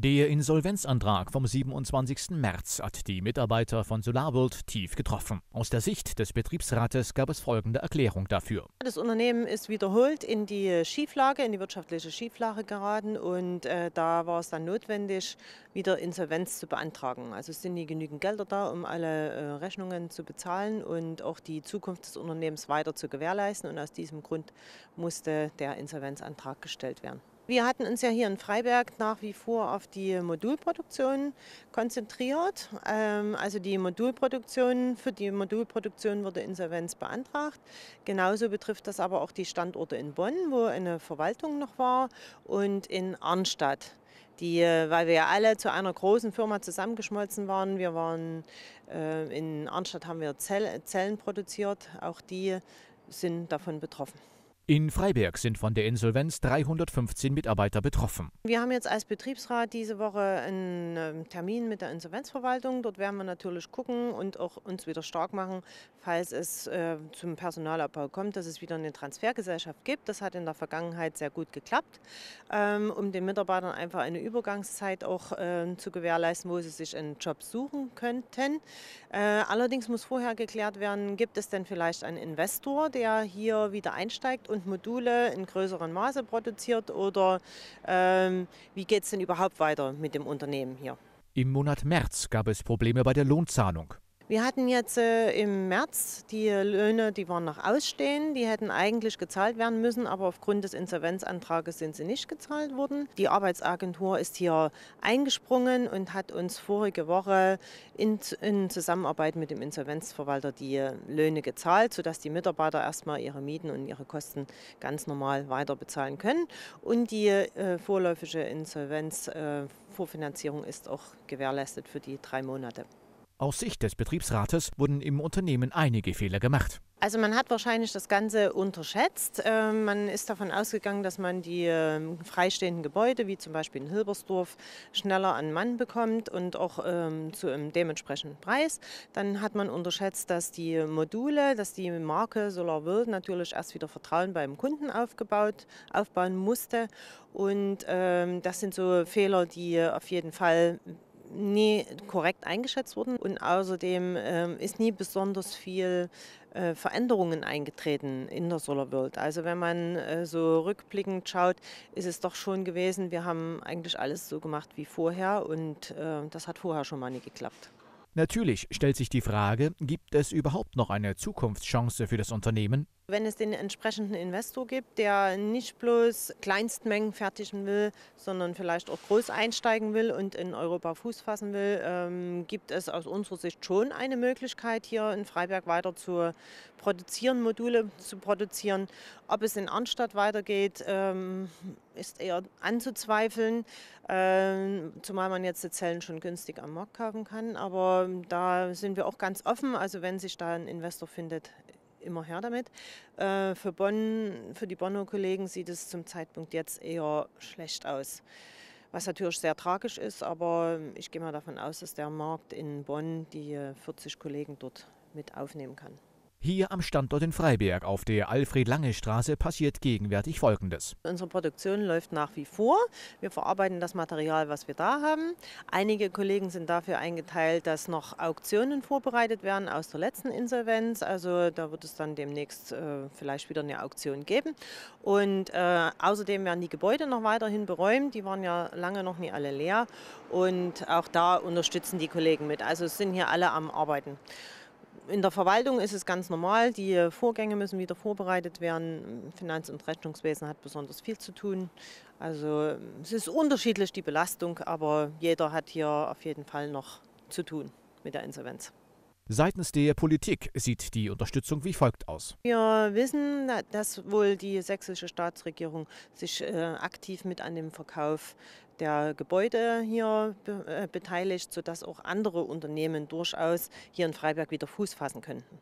Der Insolvenzantrag vom 27. März hat die Mitarbeiter von SolarWorld tief getroffen. Aus der Sicht des Betriebsrates gab es folgende Erklärung dafür. Das Unternehmen ist wiederholt in die Schieflage, in die wirtschaftliche Schieflage geraten und äh, da war es dann notwendig, wieder Insolvenz zu beantragen. Also es sind nie genügend Gelder da, um alle äh, Rechnungen zu bezahlen und auch die Zukunft des Unternehmens weiter zu gewährleisten und aus diesem Grund musste der Insolvenzantrag gestellt werden. Wir hatten uns ja hier in Freiberg nach wie vor auf die Modulproduktion konzentriert. Ähm, also die Modulproduktion, für die Modulproduktion wurde Insolvenz beantragt. Genauso betrifft das aber auch die Standorte in Bonn, wo eine Verwaltung noch war, und in Arnstadt. Die, äh, weil wir ja alle zu einer großen Firma zusammengeschmolzen waren. Wir waren äh, in Arnstadt haben wir Zellen produziert. Auch die sind davon betroffen. In Freiberg sind von der Insolvenz 315 Mitarbeiter betroffen. Wir haben jetzt als Betriebsrat diese Woche einen ähm, Termin mit der Insolvenzverwaltung. Dort werden wir natürlich gucken und auch uns wieder stark machen, falls es äh, zum Personalabbau kommt, dass es wieder eine Transfergesellschaft gibt. Das hat in der Vergangenheit sehr gut geklappt, ähm, um den Mitarbeitern einfach eine Übergangszeit auch ähm, zu gewährleisten, wo sie sich einen Job suchen könnten. Äh, allerdings muss vorher geklärt werden, gibt es denn vielleicht einen Investor, der hier wieder einsteigt und und Module in größerem Maße produziert oder ähm, wie geht es denn überhaupt weiter mit dem Unternehmen hier? Im Monat März gab es Probleme bei der Lohnzahlung. Wir hatten jetzt äh, im März die Löhne, die waren noch ausstehen, die hätten eigentlich gezahlt werden müssen, aber aufgrund des Insolvenzantrages sind sie nicht gezahlt worden. Die Arbeitsagentur ist hier eingesprungen und hat uns vorige Woche in, in Zusammenarbeit mit dem Insolvenzverwalter die äh, Löhne gezahlt, sodass die Mitarbeiter erstmal ihre Mieten und ihre Kosten ganz normal weiter bezahlen können. Und die äh, vorläufige Insolvenzvorfinanzierung äh, ist auch gewährleistet für die drei Monate. Aus Sicht des Betriebsrates wurden im Unternehmen einige Fehler gemacht. Also man hat wahrscheinlich das Ganze unterschätzt. Ähm, man ist davon ausgegangen, dass man die ähm, freistehenden Gebäude, wie zum Beispiel in Hilbersdorf, schneller an Mann bekommt und auch ähm, zu einem dementsprechenden Preis. Dann hat man unterschätzt, dass die Module, dass die Marke Solar World natürlich erst wieder Vertrauen beim Kunden aufgebaut, aufbauen musste. Und das sind so Fehler, die auf jeden Fall nie korrekt eingeschätzt wurden und außerdem ähm, ist nie besonders viel äh, Veränderungen eingetreten in der Solar World. Also wenn man äh, so rückblickend schaut, ist es doch schon gewesen, wir haben eigentlich alles so gemacht wie vorher und äh, das hat vorher schon mal nie geklappt. Natürlich stellt sich die Frage, gibt es überhaupt noch eine Zukunftschance für das Unternehmen? Wenn es den entsprechenden Investor gibt, der nicht bloß Kleinstmengen fertigen will, sondern vielleicht auch groß einsteigen will und in Europa Fuß fassen will, ähm, gibt es aus unserer Sicht schon eine Möglichkeit, hier in Freiberg weiter zu produzieren, Module zu produzieren. Ob es in Arnstadt weitergeht, ähm, ist eher anzuzweifeln, ähm, zumal man jetzt die Zellen schon günstig am Markt kaufen kann. Aber da sind wir auch ganz offen. Also wenn sich da ein Investor findet, immer her damit. Äh, für Bonn, für die Bonner Kollegen sieht es zum Zeitpunkt jetzt eher schlecht aus. Was natürlich sehr tragisch ist, aber ich gehe mal davon aus, dass der Markt in Bonn die 40 äh, Kollegen dort mit aufnehmen kann. Hier am Standort in Freiberg auf der Alfred-Lange-Straße passiert gegenwärtig Folgendes. Unsere Produktion läuft nach wie vor. Wir verarbeiten das Material, was wir da haben. Einige Kollegen sind dafür eingeteilt, dass noch Auktionen vorbereitet werden aus der letzten Insolvenz. Also da wird es dann demnächst äh, vielleicht wieder eine Auktion geben. Und äh, außerdem werden die Gebäude noch weiterhin beräumt. Die waren ja lange noch nie alle leer. Und auch da unterstützen die Kollegen mit. Also es sind hier alle am Arbeiten. In der Verwaltung ist es ganz normal, die äh, Vorgänge müssen wieder vorbereitet werden. Finanz- und Rechnungswesen hat besonders viel zu tun. Also ähm, es ist unterschiedlich die Belastung, aber jeder hat hier auf jeden Fall noch zu tun mit der Insolvenz. Seitens der Politik sieht die Unterstützung wie folgt aus. Wir wissen, dass wohl die sächsische Staatsregierung sich äh, aktiv mit an dem Verkauf der Gebäude hier äh, beteiligt, sodass auch andere Unternehmen durchaus hier in Freiberg wieder Fuß fassen könnten.